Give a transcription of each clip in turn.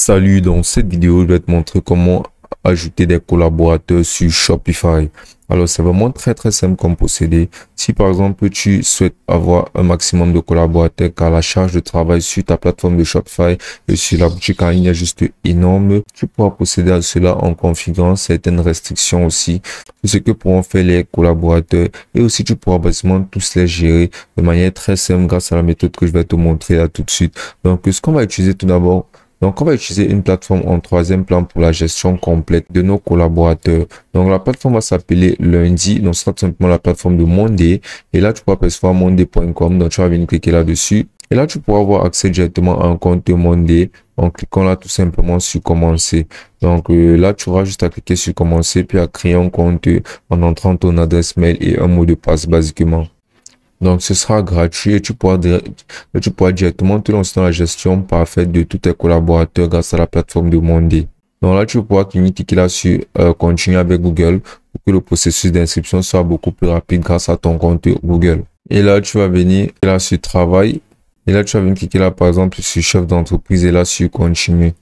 Salut, dans cette vidéo, je vais te montrer comment ajouter des collaborateurs sur Shopify. Alors, c'est vraiment très très simple comme procédé. Si par exemple, tu souhaites avoir un maximum de collaborateurs car la charge de travail sur ta plateforme de Shopify et sur la boutique en ligne est juste énorme, tu pourras procéder à cela en configurant certaines restrictions aussi ce que pourront faire les collaborateurs et aussi tu pourras basiquement tous les gérer de manière très simple grâce à la méthode que je vais te montrer là tout de suite. Donc, ce qu'on va utiliser tout d'abord, donc, on va utiliser une plateforme en troisième plan pour la gestion complète de nos collaborateurs. Donc, la plateforme va s'appeler lundi. Donc, ce sera tout simplement la plateforme de Monday. Et là, tu pourras percevoir monday.com. Donc, tu vas venir cliquer là-dessus. Et là, tu pourras avoir accès directement à un compte de Monday en cliquant là tout simplement sur commencer. Donc euh, là, tu auras juste à cliquer sur commencer puis à créer un compte en entrant ton adresse mail et un mot de passe basiquement. Donc, ce sera gratuit et tu pourras, tu pourras directement te lancer dans la gestion parfaite de tous tes collaborateurs grâce à la plateforme de Monday. Donc là, tu pourras cliquer là sur euh, continuer avec Google pour que le processus d'inscription soit beaucoup plus rapide grâce à ton compte Google. Et là, tu vas venir là sur travail. Et là, tu vas venir cliquer là, par exemple, sur chef d'entreprise et là sur continuer.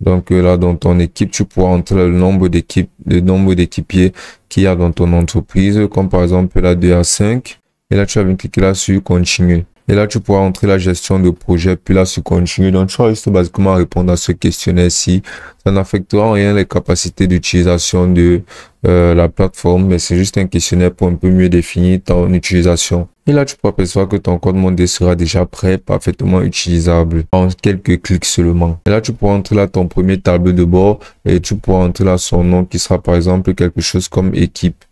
Donc euh, là, dans ton équipe, tu pourras entrer le nombre d'équipes, le nombre d'équipiers qu'il y a dans ton entreprise, comme par exemple la 2 à 5. Et là, tu vas venir cliquer là sur Continuer. Et là, tu pourras entrer la gestion de projet, puis là, sur Continuer. Donc, tu vas juste basiquement répondre à ce questionnaire-ci. Ça n'affectera en rien les capacités d'utilisation de euh, la plateforme, mais c'est juste un questionnaire pour un peu mieux définir ton utilisation. Et là, tu pourras percevoir que ton code Mondé sera déjà prêt, parfaitement utilisable, en quelques clics seulement. Et là, tu pourras entrer là ton premier tableau de bord et tu pourras entrer là son nom qui sera par exemple quelque chose comme équipe.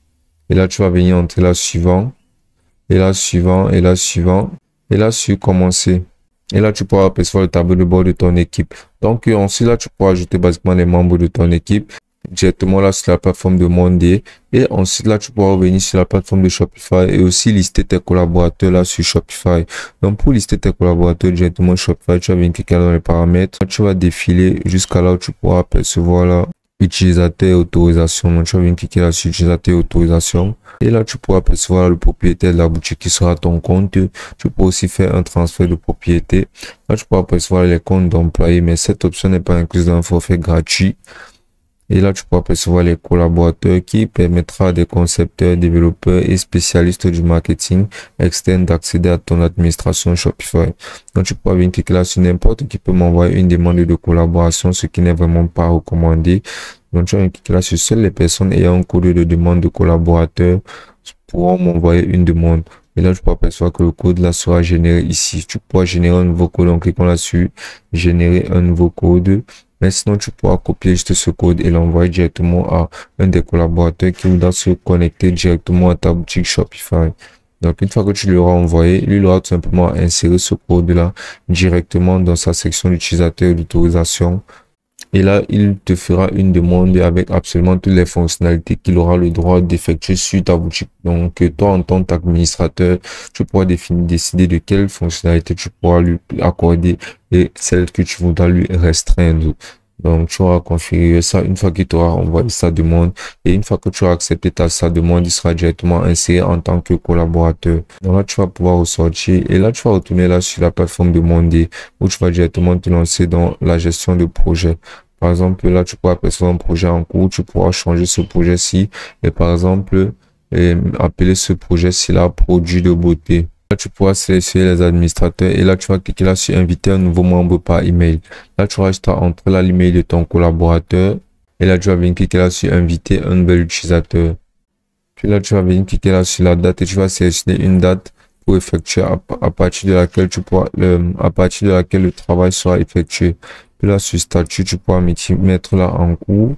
Et là, tu vas venir entrer là suivant et là suivant, et là suivant, et là sur commencer. Et là, tu pourras apercevoir le tableau de bord de ton équipe. Donc, euh, ensuite, là, tu pourras ajouter basiquement les membres de ton équipe directement là sur la plateforme de Monday. Et ensuite, là, tu pourras revenir sur la plateforme de Shopify et aussi lister tes collaborateurs là sur Shopify. Donc, pour lister tes collaborateurs directement Shopify, tu vas venir cliquer dans les paramètres. tu vas défiler jusqu'à là où tu pourras percevoir là utilisateur et autorisation. tu vas venir cliquer là sur utilisateur et autorisation. Et là, tu pourras percevoir le propriétaire de la boutique qui sera ton compte. Tu peux aussi faire un transfert de propriété. Là, tu pourras percevoir les comptes d'employés, mais cette option n'est pas incluse dans un forfait gratuit. Et là, tu pourras percevoir les collaborateurs qui permettra à des concepteurs, développeurs et spécialistes du marketing externe d'accéder à ton administration Shopify. Donc, tu pourras venir cliquer là sur n'importe qui peut m'envoyer une demande de collaboration, ce qui n'est vraiment pas recommandé cliquer là sur seules les personnes ayant un code de demande de collaborateurs pourront m'envoyer une demande. Et là, je peux apercevoir que le code là sera généré ici. Tu pourras générer un nouveau code en cliquant là-dessus, générer un nouveau code. Mais sinon, tu pourras copier juste ce code et l'envoyer directement à un des collaborateurs qui voudra se connecter directement à ta boutique Shopify. Donc, une fois que tu l'auras envoyé, lui, il aura tout simplement inséré ce code là directement dans sa section d'utilisateur d'autorisation et là, il te fera une demande avec absolument toutes les fonctionnalités qu'il aura le droit d'effectuer sur ta boutique. Donc, toi, en tant qu'administrateur, tu pourras définir, décider de quelles fonctionnalités tu pourras lui accorder et celles que tu voudras lui restreindre. Donc, tu auras configuré ça. Une fois qu'il t'aura envoyé sa demande et une fois que tu auras accepté ta, sa demande, il sera directement inséré en tant que collaborateur. Donc là, tu vas pouvoir ressortir et là, tu vas retourner là sur la plateforme demandée où tu vas directement te lancer dans la gestion de projet. Par exemple, là, tu pourras percevoir un projet en cours, tu pourras changer ce projet-ci et par exemple, euh, appeler ce projet-ci là produit de beauté. Là, tu pourras sélectionner les administrateurs et là, tu vas cliquer là sur inviter un nouveau membre par email. Là, tu resteras entre là l'email de ton collaborateur et là, tu vas venir cliquer là sur inviter un nouvel utilisateur. Puis là, tu vas venir cliquer là sur la date et tu vas sélectionner une date pour effectuer à, partir de laquelle tu pourras, à partir de laquelle le travail sera effectué. Puis là, sur statut, tu pourras mettre là en cours.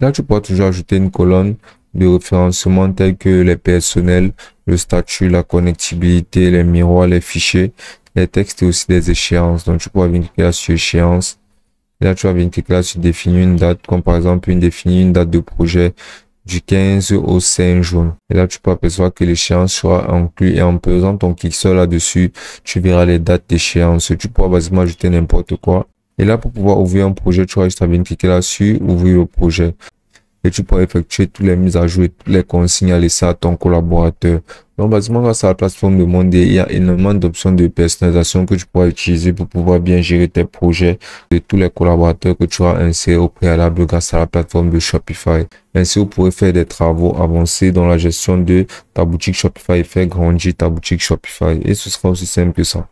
Là, tu pourras toujours ajouter une colonne de référencement tels que les personnels, le statut, la connectibilité, les miroirs, les fichiers, les textes et aussi des échéances. Donc, tu pourras venir cliquer sur échéance. Là, tu venir cliquer là sur définir une date, comme par exemple, une définir une date de projet du 15 au 5 juin. Et là, tu peux apercevoir que l'échéance sera inclus et en pesant ton clic là-dessus, tu verras les dates d'échéance. Tu pourras basiquement ajouter n'importe quoi. Et là, pour pouvoir ouvrir un projet, tu vas juste venir cliquer là-dessus, ouvrir le projet et tu pourras effectuer toutes les mises à jour, et toutes les consignes à laisser à ton collaborateur. Donc, basiquement, grâce à la plateforme de Monde, il y a énormément d'options de personnalisation que tu pourras utiliser pour pouvoir bien gérer tes projets de tous les collaborateurs que tu as insérés au préalable grâce à la plateforme de Shopify. Ainsi, vous pourrez faire des travaux avancés dans la gestion de ta boutique Shopify et faire grandir ta boutique Shopify. Et ce sera aussi simple que ça.